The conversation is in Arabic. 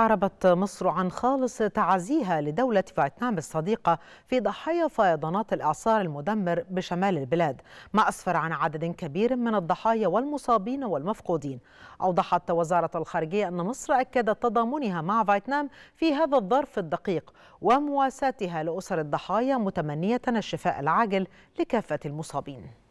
أعربت مصر عن خالص تعازيها لدولة فيتنام الصديقة في ضحايا فيضانات الإعصار المدمر بشمال البلاد ما أسفر عن عدد كبير من الضحايا والمصابين والمفقودين أوضحت وزارة الخارجية أن مصر أكدت تضامنها مع فيتنام في هذا الظرف الدقيق ومواساتها لأسر الضحايا متمنية الشفاء العاجل لكافة المصابين